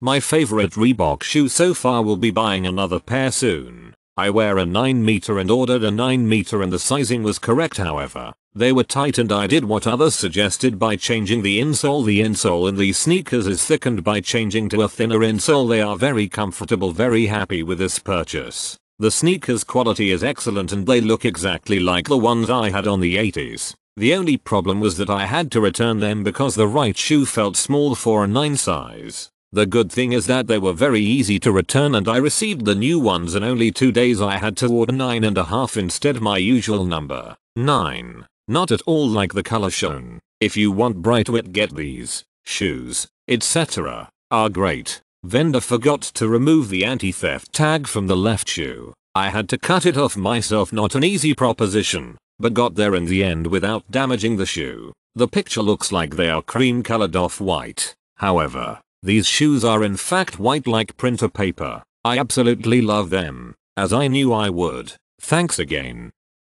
My favorite Reebok shoe so far will be buying another pair soon. I wear a 9 meter and ordered a 9 meter and the sizing was correct however. They were tight and I did what others suggested by changing the insole. The insole in these sneakers is thickened by changing to a thinner insole. They are very comfortable very happy with this purchase. The sneakers quality is excellent and they look exactly like the ones I had on the 80s. The only problem was that I had to return them because the right shoe felt small for a 9 size. The good thing is that they were very easy to return and I received the new ones in only 2 days I had to order 9 and a half instead my usual number, 9. Not at all like the color shown. If you want bright wit get these, shoes, etc. are great. Vendor forgot to remove the anti-theft tag from the left shoe. I had to cut it off myself not an easy proposition, but got there in the end without damaging the shoe. The picture looks like they are cream colored off white, however. These shoes are in fact white like printer paper. I absolutely love them, as I knew I would. Thanks again.